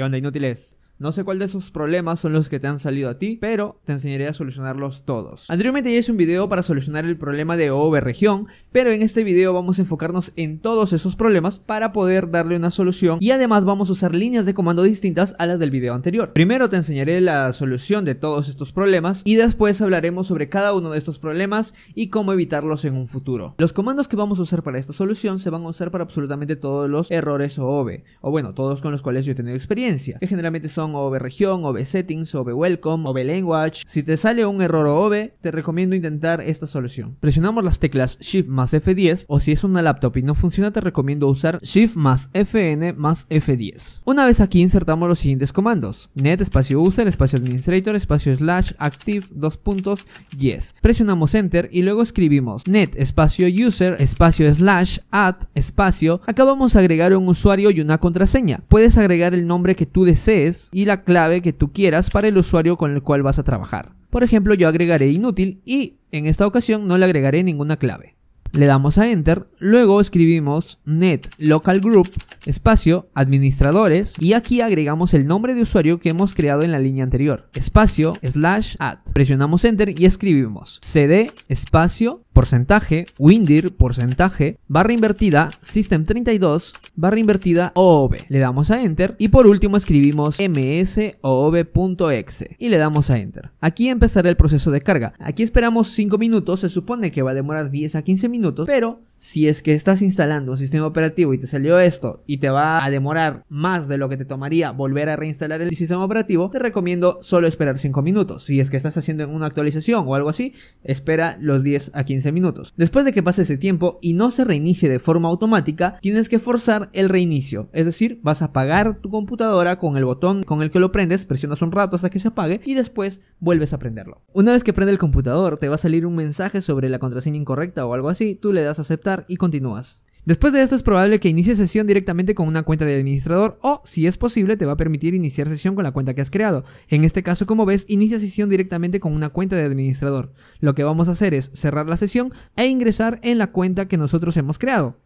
Y onda, inútiles? No sé cuál de esos problemas son los que te han salido a ti, pero te enseñaré a solucionarlos todos. Anteriormente ya hice un video para solucionar el problema de OV región, pero en este video vamos a enfocarnos en todos esos problemas para poder darle una solución y además vamos a usar líneas de comando distintas a las del video anterior. Primero te enseñaré la solución de todos estos problemas y después hablaremos sobre cada uno de estos problemas y cómo evitarlos en un futuro. Los comandos que vamos a usar para esta solución se van a usar para absolutamente todos los errores OV, o bueno, todos con los cuales yo he tenido experiencia, que generalmente son o región, o settings, o welcome, o language. Si te sale un error o te recomiendo intentar esta solución. Presionamos las teclas Shift más F10 o si es una laptop y no funciona te recomiendo usar Shift más FN más F10. Una vez aquí insertamos los siguientes comandos. Net espacio user espacio administrator espacio slash active dos puntos yes. Presionamos enter y luego escribimos net espacio user espacio slash add espacio. Acá vamos a agregar un usuario y una contraseña. Puedes agregar el nombre que tú desees y y la clave que tú quieras para el usuario con el cual vas a trabajar. Por ejemplo, yo agregaré inútil y en esta ocasión no le agregaré ninguna clave le damos a Enter, luego escribimos net local group espacio administradores y aquí agregamos el nombre de usuario que hemos creado en la línea anterior, espacio slash add. Presionamos Enter y escribimos cd espacio porcentaje, windir porcentaje, barra invertida, system32, barra invertida, ob Le damos a Enter y por último escribimos msoov.exe y le damos a Enter. Aquí empezará el proceso de carga. Aquí esperamos 5 minutos, se supone que va a demorar 10 a 15 minutos pero si es que estás instalando un sistema operativo y te salió esto y te va a demorar más de lo que te tomaría volver a reinstalar el sistema operativo, te recomiendo solo esperar 5 minutos. Si es que estás haciendo una actualización o algo así, espera los 10 a 15 minutos. Después de que pase ese tiempo y no se reinicie de forma automática, tienes que forzar el reinicio. Es decir, vas a apagar tu computadora con el botón con el que lo prendes, presionas un rato hasta que se apague y después vuelves a prenderlo. Una vez que prende el computador, te va a salir un mensaje sobre la contraseña incorrecta o algo así tú le das a aceptar y continúas. Después de esto es probable que inicie sesión directamente con una cuenta de administrador o, si es posible, te va a permitir iniciar sesión con la cuenta que has creado. En este caso, como ves, inicia sesión directamente con una cuenta de administrador. Lo que vamos a hacer es cerrar la sesión e ingresar en la cuenta que nosotros hemos creado.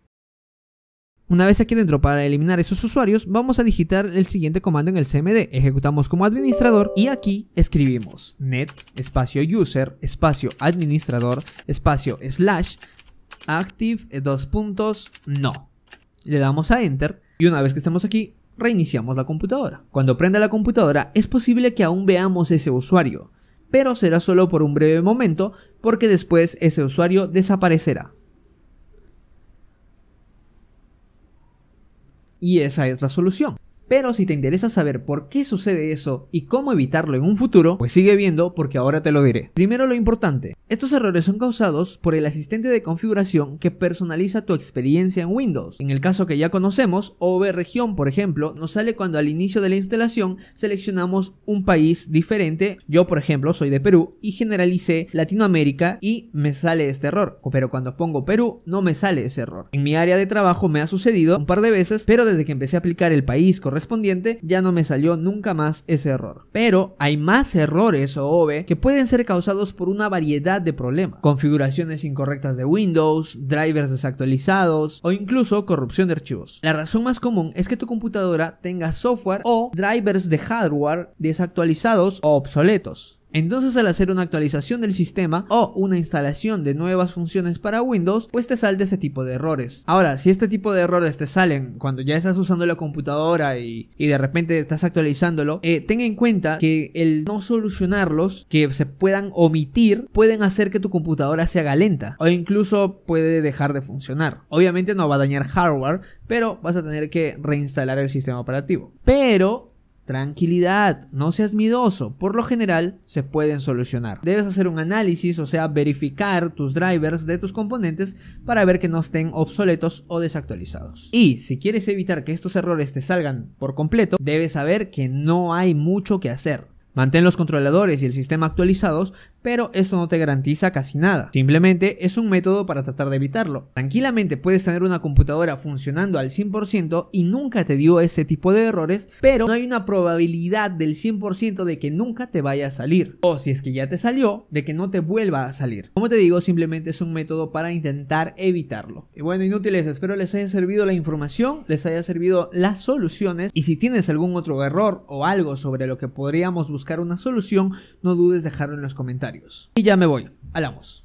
Una vez aquí dentro para eliminar esos usuarios, vamos a digitar el siguiente comando en el CMD. Ejecutamos como administrador y aquí escribimos net espacio user espacio administrador espacio slash active, eh, dos puntos, no. Le damos a enter y una vez que estemos aquí, reiniciamos la computadora. Cuando prenda la computadora, es posible que aún veamos ese usuario, pero será solo por un breve momento porque después ese usuario desaparecerá. Y esa es la solución. Pero si te interesa saber por qué sucede eso y cómo evitarlo en un futuro, pues sigue viendo porque ahora te lo diré. Primero lo importante, estos errores son causados por el asistente de configuración que personaliza tu experiencia en Windows. En el caso que ya conocemos, OV región por ejemplo, nos sale cuando al inicio de la instalación seleccionamos un país diferente, yo por ejemplo soy de Perú y generalicé Latinoamérica y me sale este error, pero cuando pongo Perú no me sale ese error. En mi área de trabajo me ha sucedido un par de veces, pero desde que empecé a aplicar el país correcto correspondiente, ya no me salió nunca más ese error. Pero hay más errores o OV que pueden ser causados por una variedad de problemas. Configuraciones incorrectas de Windows, drivers desactualizados o incluso corrupción de archivos. La razón más común es que tu computadora tenga software o drivers de hardware desactualizados o obsoletos. Entonces al hacer una actualización del sistema o una instalación de nuevas funciones para Windows, pues te de ese tipo de errores. Ahora, si este tipo de errores te salen cuando ya estás usando la computadora y, de repente estás actualizándolo, eh, ten en cuenta que el no solucionarlos, que se puedan omitir, pueden hacer que tu computadora se haga lenta o incluso puede dejar de funcionar. Obviamente no va a dañar hardware, pero vas a tener que reinstalar el sistema operativo. Pero Tranquilidad, no seas miedoso, por lo general se pueden solucionar. Debes hacer un análisis, o sea, verificar tus drivers de tus componentes para ver que no estén obsoletos o desactualizados. Y si quieres evitar que estos errores te salgan por completo, debes saber que no hay mucho que hacer. Mantén los controladores y el sistema actualizados pero esto no te garantiza casi nada. Simplemente es un método para tratar de evitarlo. Tranquilamente puedes tener una computadora funcionando al 100% y nunca te dio ese tipo de errores, pero no hay una probabilidad del 100% de que nunca te vaya a salir. O si es que ya te salió, de que no te vuelva a salir. Como te digo, simplemente es un método para intentar evitarlo. Y bueno, inútiles, espero les haya servido la información, les haya servido las soluciones y si tienes algún otro error o algo sobre lo que podríamos buscar una solución, no dudes dejarlo en los comentarios. Y ya me voy. Hablamos.